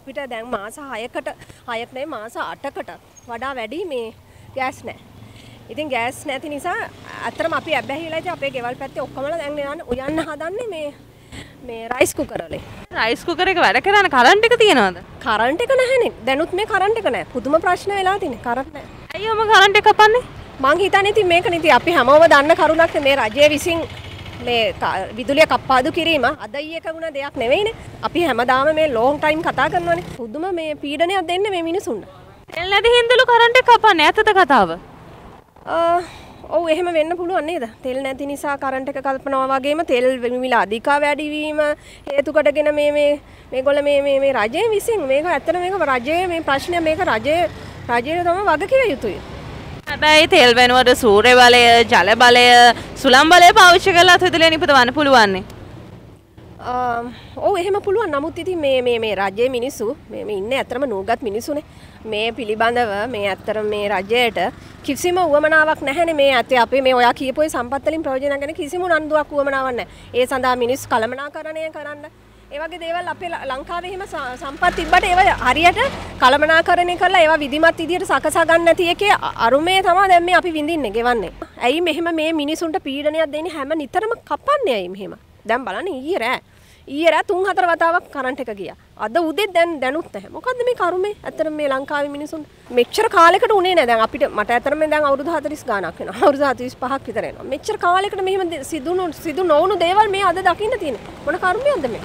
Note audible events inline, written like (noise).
අපිට දැන් මාස 6කට 6ක් නෙවෙයි මාස 8කට වඩා වැඩි මේ ගෑස් නැහැ. ඉතින් ගෑස් නැති නිසා අතරම අපි ඇබ්බැහිලා ඉතින් අපේ ගෙවල් පැත්තේ ඔක්කොම දැන් යන්න උයන්න හදන්නේ මේ මේ රයිස් කුකරලේ. රයිස් කුකර එක වැඩ කරන කරන්ට් එක තියෙනවද? කරන්ට් එක නැහැනේ. දැනුත් මේ කරන්ට් එක නැහැ. පුදුම ප්‍රශ්න වෙලා තියෙන්නේ. කරන්ට් නැහැ. ඇයි ඔම කරන්ට් එක කපන්නේ? මං හිතන්නේ ඉතින් මේක නේ ඉතින් අපි හැමෝම දන්න කරුණක් මේ රජය විසින් මේ විදුලිය කප්පාදු කිරීම අදයියක වුණ දෙයක් නෙවෙයිනේ. අපි හැමදාම මේ ලෝන් ටයිම් කතා කරනවානේ. පුදුම මේ පීඩනයක් දෙන්නේ මේ මිනිසුන්ට. එල්ලද හින්දුලු කරන්ට් එක කපන්නේ ඇත්තද කතාව? ඔව් එහෙම වෙන්න පුළුවන් නේද? තෙල් නැති නිසා කරන්ට් එක කල්පනවා වගේම තෙල් මිල අධික වැඩිවීම හේතු කොටගෙන මේ මේ මේගොල්ල මේ මේ මේ රජය විසින් මේක ඇත්තට මේක රජයේ මේ ප්‍රශ්නය මේක රජයේ රජයේ තමයි වග කිව යුතුයි. හැබැයි තෙල් වෙනුවට සූර්ය බලය, ජල බලය, සුළම් බලය පාවිච්චි කළත් විදුලිය නිපදවන්න පුළුවන්නේ. ඕ එහෙම පුළුවන් නමුත් ඉති මේ මේ රජය මිනිස්සු මෙම ඉන්න ඇතරම නූගත් මිනිසුනේ මේ පිළිබඳව මේ ඇත්තර මේ රජයට කිසිම වුවමනාවක් නැහැන මේ ඇත අපේ මේ ඔයා කියපොයි සම්පත්තලින් ප්‍රෝජන ගැන කිසිම නන්දුවක් වුවමනාවන්න ඒ සඳහා මිනිස් කළමනා කරණය කරන්න ඒවගේ දේවල් අපේ ලංකාවහෙම සම්පත් තිබ්බට ඒව හරියට කළමනා කරණය කරලා ඒවා විදිමත් ඉදිට සකසා ගන්න ඇති එක අරුමේ තමා දැම්ම අපි විඳින්න ගෙවන්නේ ඇයි මෙහෙම මේ මිනිසුන්ට පීඩනයක් දෙන්නේ හැම නිතරම කපන්නේ ඇයි මෙහෙම දැන් බලන්න ඊයේ රෑ ඊයේ රෑ තුන් හතර වතාවක් කරන්ට් එක ගියා අද උදේ දැන් දැනුත් නැහැ මොකද්ද මේ කර්මය ඇත්තටම මේ ලංකාවේ මිනිසුන් මෙච්චර කාලයකට උනේ නැහැ දැන් අපිට මට ඇත්තටම දැන් අවුරුදු 40 ගාණක් වෙනවා (laughs) අවුරුදු 45ක් විතර වෙනවා මෙච්චර කාලයකට මෙහෙම සිදු සිදු නොවුණු දේවල් මේ අද දකින්න තියෙන මොන කර්මයක්ද මේ